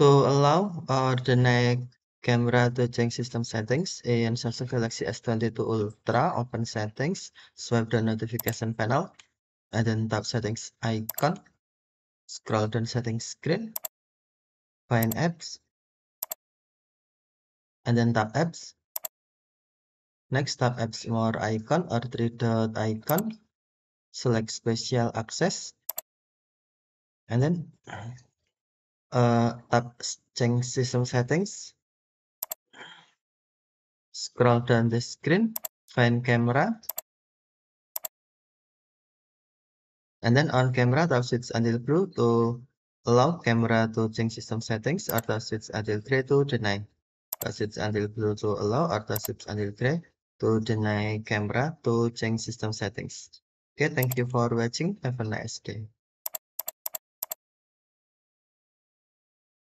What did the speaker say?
To allow or uh, deny camera to change system settings in Samsung Galaxy S22 Ultra, open settings, swipe the notification panel, and then tap settings icon, scroll down settings screen, find apps, and then tap apps. Next, tap apps more icon or three dot icon, select special access, and then Uh, tab change system settings. Scroll down the screen, find camera. And then on camera, tab switch until blue to allow camera to change system settings or tab switch until gray to deny. Tab switch until blue to allow or tab switch until gray to deny camera to change system settings. Okay, thank you for watching. Have a nice day.